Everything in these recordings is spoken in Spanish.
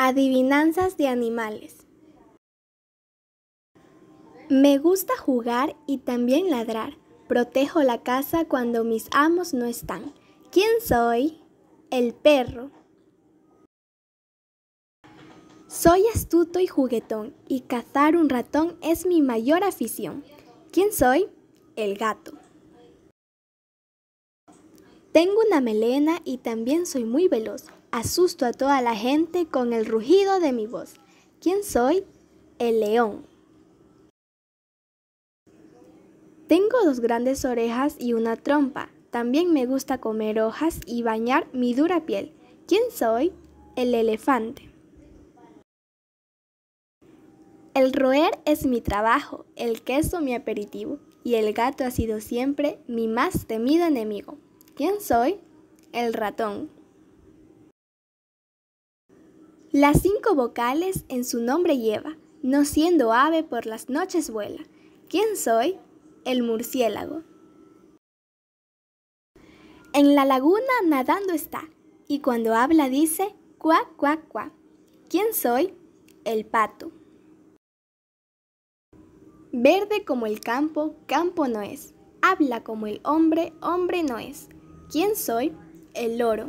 Adivinanzas de animales. Me gusta jugar y también ladrar. Protejo la casa cuando mis amos no están. ¿Quién soy? El perro. Soy astuto y juguetón y cazar un ratón es mi mayor afición. ¿Quién soy? El gato. Tengo una melena y también soy muy veloz. Asusto a toda la gente con el rugido de mi voz. ¿Quién soy? El león. Tengo dos grandes orejas y una trompa. También me gusta comer hojas y bañar mi dura piel. ¿Quién soy? El elefante. El roer es mi trabajo, el queso mi aperitivo y el gato ha sido siempre mi más temido enemigo. ¿Quién soy? El ratón. Las cinco vocales en su nombre lleva, no siendo ave por las noches vuela. ¿Quién soy? El murciélago. En la laguna nadando está, y cuando habla dice cuá, cuá, cuá. ¿Quién soy? El pato. Verde como el campo, campo no es. Habla como el hombre, hombre no es. ¿Quién soy? El loro.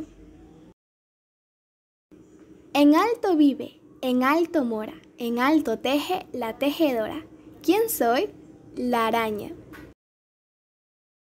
En alto vive, en alto mora, en alto teje la tejedora. ¿Quién soy? La araña.